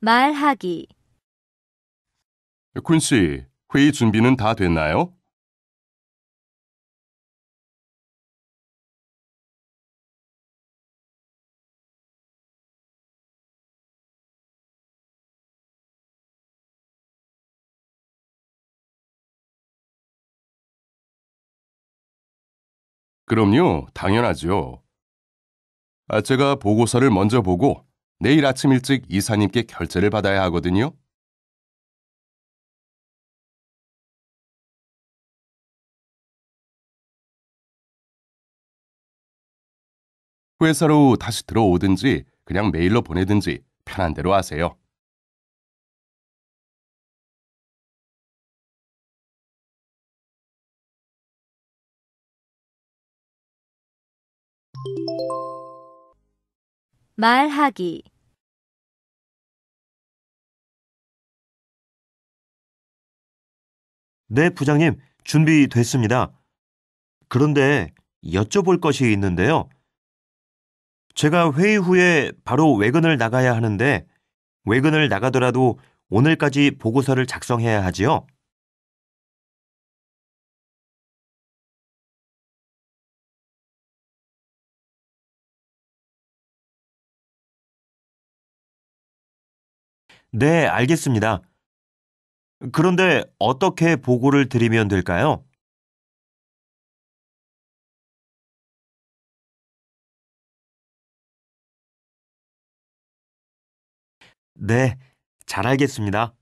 말하기 군 씨, 회의 준비는 다 됐나요? 그럼요, 당연하죠. 아, 제가 보고서를 먼저 보고 내일 아침 일찍 이사님께 결제를 받아야 하거든요. 회사로 다시 들어오든지 그냥 메일로 보내든지 편한 대로 하세요. 말하기 네, 부장님, 준비됐습니다. 그런데 여쭤볼 것이 있는데요. 제가 회의 후에 바로 외근을 나가야 하는데, 외근을 나가더라도 오늘까지 보고서를 작성해야 하지요? 네, 알겠습니다. 그런데 어떻게 보고를 드리면 될까요? 네, 잘 알겠습니다.